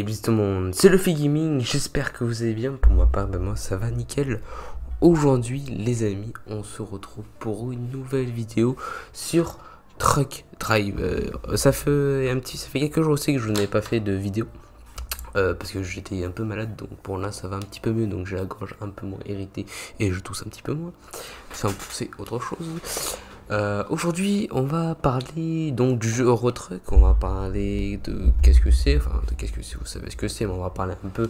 Et le monde, c'est Luffy Gaming, j'espère que vous allez bien, pour ma part, ben moi ça va nickel. Aujourd'hui les amis, on se retrouve pour une nouvelle vidéo sur Truck Drive. Euh, ça, fait un petit, ça fait quelques jours aussi que je n'ai pas fait de vidéo, euh, parce que j'étais un peu malade, donc pour là ça va un petit peu mieux, donc j'ai la gorge un peu moins irritée et je tousse un petit peu moins. C'est autre chose. Euh, aujourd'hui, on va parler donc du jeu Euro Truck. On va parler de qu'est-ce que c'est, enfin de qu'est-ce que c'est. Vous savez ce que c'est, mais on va parler un peu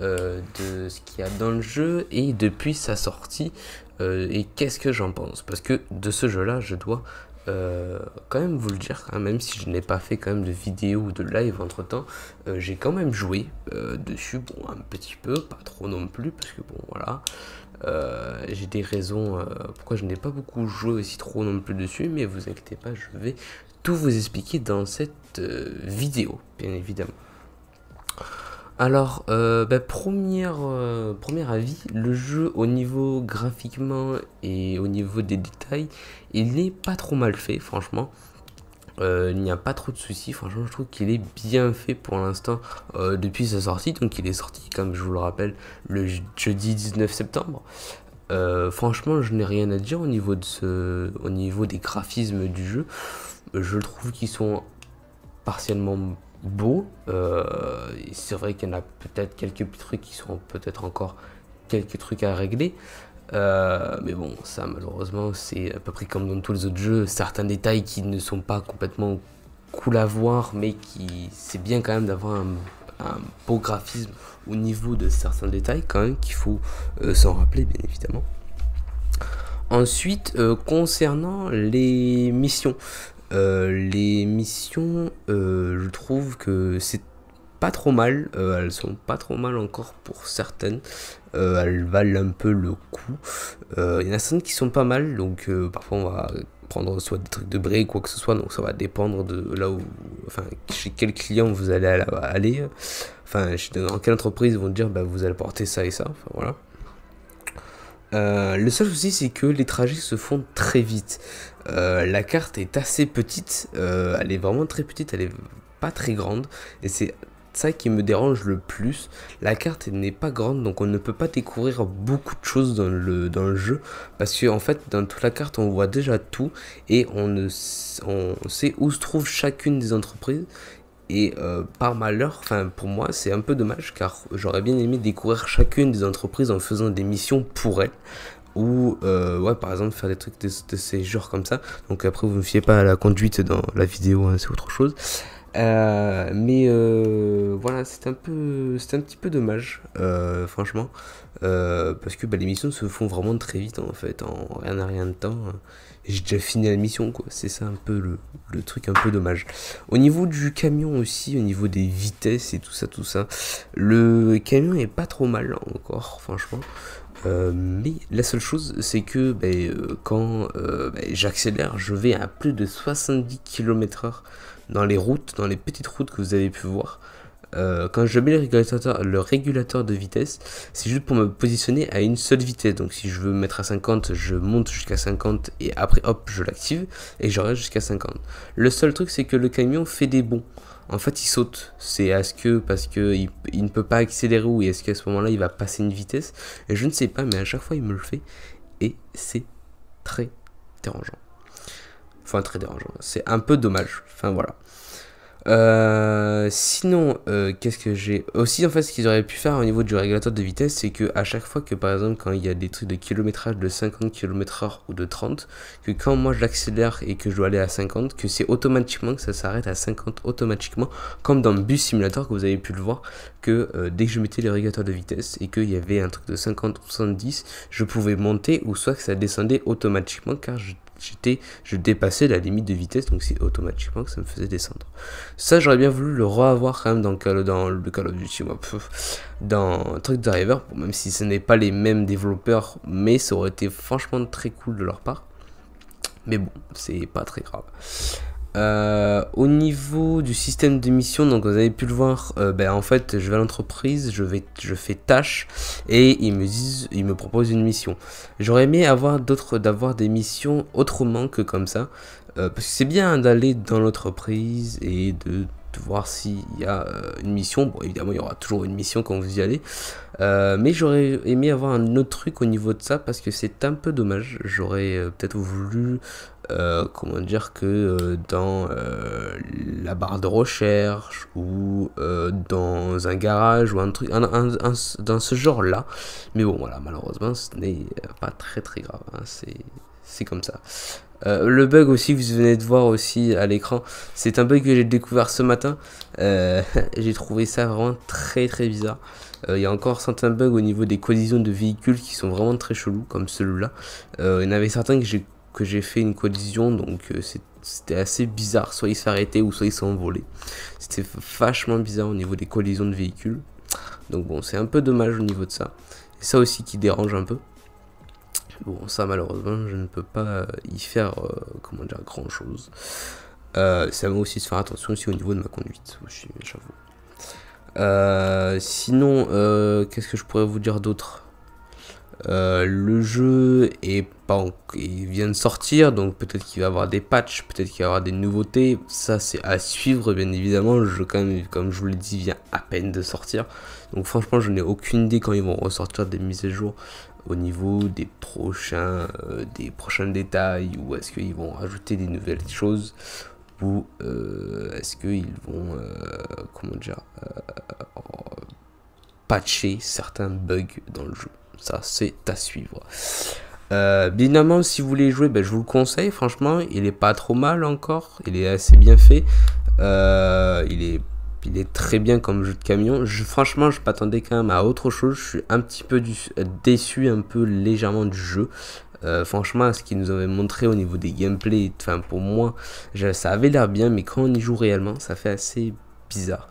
euh, de ce qu'il y a dans le jeu et depuis sa sortie euh, et qu'est-ce que j'en pense. Parce que de ce jeu-là, je dois euh, quand même vous le dire, hein, même si je n'ai pas fait quand même de vidéo ou de live entre temps, euh, j'ai quand même joué euh, dessus, bon un petit peu, pas trop non plus, parce que bon voilà, j'ai des raisons pourquoi je n'ai pas beaucoup joué aussi trop non plus dessus, mais vous inquiétez pas, je vais tout vous expliquer dans cette vidéo, bien évidemment. Alors, euh, bah, euh, premier avis, le jeu au niveau graphiquement et au niveau des détails, il n'est pas trop mal fait, franchement. Euh, il n'y a pas trop de soucis, franchement je trouve qu'il est bien fait pour l'instant depuis sa sortie, donc il est sorti comme je vous le rappelle le jeudi 19 septembre. franchement je n'ai rien à dire au niveau, de ce, au niveau des graphismes du jeu, je le trouve qu'ils sont partiellement beau. Euh, c'est vrai qu'il y en a peut-être quelques trucs qui sont peut-être encore quelques trucs à régler. Euh, mais bon, ça malheureusement, c'est à peu près comme dans tous les autres jeux, certains détails qui ne sont pas complètement cool à voir, mais qui c'est bien quand même d'avoir un, beau graphisme au niveau de certains détails quand même qu'il faut euh, s'en rappeler bien évidemment. Ensuite, concernant les missions, euh, les missions, euh, je trouve que c'est pas trop mal, euh, elles sont pas trop mal encore pour certaines, elles valent un peu le coup. Il y en a certaines qui sont pas mal, donc parfois on va prendre soit des trucs de ou quoi que ce soit, donc ça va dépendre de là où, enfin, chez quel client vous allez aller, enfin, dans quelle entreprise ils vont dire, bah, vous allez porter ça et ça, enfin, voilà. Euh, le seul souci, c'est que les trajets se font très vite. Euh, la carte est assez petite, euh, elle est vraiment très petite, elle est pas très grande, et c'est ça qui me dérange le plus. La carte n'est pas grande, donc on ne peut pas découvrir beaucoup de choses dans le, dans le jeu, parce qu'en en fait, dans toute la carte, on voit déjà tout, et on, ne, on sait où se trouve chacune des entreprises, et euh, par malheur, enfin pour moi, c'est un peu dommage car j'aurais bien aimé découvrir chacune des entreprises en faisant des missions pour elles ou euh, ouais par exemple faire des trucs de, ce ces genres comme ça donc après vous ne me fiez pas à la conduite dans la vidéo hein, c'est autre chose euh, mais euh, voilà, c'est un peu, c'est un petit peu dommage, euh, franchement, parce que bah, les missions se font vraiment très vite hein, en fait, en rien à rien de temps. J'ai déjà fini la mission, quoi. C'est ça un peu le, le, truc un peu dommage. Au niveau du camion aussi, au niveau des vitesses et tout ça, tout ça, le camion est pas trop mal encore, franchement. Euh, mais la seule chose, c'est que ben, euh, quand euh, ben, j'accélère, je vais à plus de 70 km/h dans les routes, dans les petites routes que vous avez pu voir. quand je mets le régulateur, le régulateur de vitesse, c'est juste pour me positionner à une seule vitesse. Donc si je veux mettre à 50, je monte jusqu'à 50 et après hop, je l'active et je reste jusqu'à 50. Le seul truc, c'est que le camion fait des bonds en fait il saute. C'est est-ce que parce que ne peut pas accélérer ou est-ce qu'à ce, ce moment-là il va passer une vitesse et Je ne sais pas, mais à chaque fois il me le fait et c'est très dérangeant. Enfin très dérangeant. C'est un peu dommage. Enfin voilà. Euh, sinon, euh, qu'est-ce que j'ai Aussi, en fait, ce qu'ils auraient pu faire au niveau du régulateur de vitesse, c'est que à chaque fois que, par exemple, quand il y a des trucs de kilométrage de 50 km/h ou de 30, que quand moi j'accélère et que je dois aller à 50, que c'est automatiquement que ça s'arrête à 50 automatiquement, comme dans le bus simulateur que vous avez pu le voir, que euh, dès que je mettais les régulateurs de vitesse et qu'il y avait un truc de 50 ou 70, je pouvais monter ou soit que ça descendait automatiquement car je j'étais, je dépassais la limite de vitesse, donc c'est automatiquement que ça me faisait descendre. Ça, j'aurais bien voulu le revoir quand même dans, le, dans le Call of Duty, dans Truck Driver, même si ce n'est pas les mêmes développeurs, mais ça aurait été franchement très cool de leur part. Mais bon, c'est pas très grave. Euh, au niveau du système de mission, donc vous avez pu le voir, euh, ben, en fait je vais à l'entreprise, je, je fais tâche et ils me disent, ils me proposent une mission. J'aurais aimé avoir d'autres, d'avoir des missions autrement que comme ça, euh, parce que c'est bien d'aller dans l'entreprise et de voir s'il y a une mission. Bon, évidemment, il y aura toujours une mission quand vous y allez, mais j'aurais aimé avoir un autre truc au niveau de ça parce que c'est un peu dommage. J'aurais peut-être voulu euh, comment dire que euh, dans euh, la barre de recherche ou dans un garage ou un truc dans ce genre là mais bon voilà malheureusement ce n'est pas très très grave hein, c'est comme ça le bug aussi vous venez de voir aussi à l'écran c'est un bug que j'ai découvert ce matin j'ai trouvé ça vraiment très très bizarre il y a encore certains bugs au niveau des collisions de véhicules qui sont vraiment très chelous, comme celui-là. il y en avait certains que j'ai que j'ai fait une collision, donc euh, c'était assez bizarre. Soit il s'est arrêté ou soit il s'est envolé. C'était vachement bizarre au niveau des collisions de véhicules. Donc bon, c'est un peu dommage au niveau de ça. Et ça aussi qui dérange un peu. Bon, ça malheureusement, je ne peux pas euh, y faire, euh, comment dire, grand chose. ça va aussi se faire attention aussi au niveau de ma conduite, sinon, qu'est-ce que je pourrais vous dire d'autre euh, le jeu est pas il vient de sortir, donc peut-être qu'il va y avoir des patchs, peut-être qu'il va y avoir des nouveautés. Ça, c'est à suivre, bien évidemment. Le jeu, quand même, comme je vous l'ai dit, vient à peine de sortir. Donc, franchement, je n'ai aucune idée quand ils vont ressortir des mises à jour au niveau des prochains, euh, des prochains détails ou est-ce qu'ils vont rajouter des nouvelles choses ou euh, est-ce qu'ils vont, comment dire, patcher certains bugs dans le jeu. Ça, c'est à suivre. Euh, si vous voulez jouer, ben, je vous le conseille. Franchement, il n'est pas trop mal encore. Il est assez bien fait. Euh, il est est très bien comme jeu de camion. franchement, je m'attendais quand même à autre chose. Je suis un petit peu déçu, un peu légèrement du jeu. Euh, franchement, ce qu'ils nous avaient montré au niveau des gameplays, enfin pour moi, ça avait l'air bien, mais quand on y joue réellement, ça fait assez bizarre.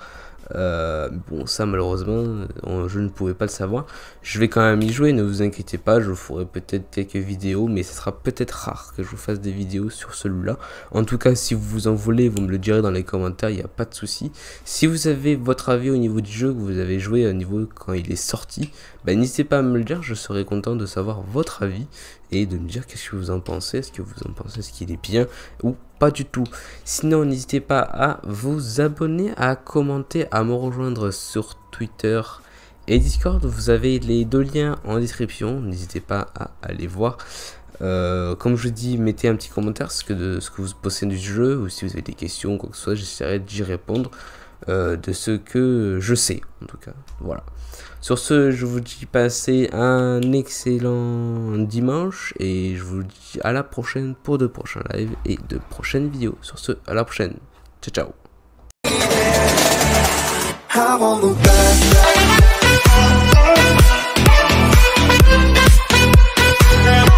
Euh, bon, ça malheureusement, je ne pouvais pas le savoir. Je vais quand même y jouer, ne vous inquiétez pas, je ferai peut-être quelques vidéos, mais ce sera peut-être rare que je vous fasse des vidéos sur celui-là. En tout cas, si vous vous en voulez, vous me le direz dans les commentaires, il n'y a pas de souci. Si vous avez votre avis au niveau du jeu, que vous avez joué au euh, niveau quand il est sorti, bah, n'hésitez pas à me le dire, je serai content de savoir votre avis et de me dire qu'est-ce que vous en pensez, est-ce que vous en pensez, ce qu'il est bien ou pas du tout. Sinon, n'hésitez pas à vous abonner, à commenter, à me rejoindre sur Twitter et Discord. Vous avez les deux liens en description, n'hésitez pas à aller voir. Euh, comme je dis, mettez un petit commentaire ce que, ce que vous pensez du jeu ou si vous avez des questions, quoi que ce soit, j'essaierai d'y répondre. Euh, de ce que je sais, en tout cas. Voilà. Sur ce, je vous dis passez un excellent dimanche et je vous dis à la prochaine pour de prochains lives et de prochaines vidéos. Sur ce, à la prochaine. Ciao, ciao.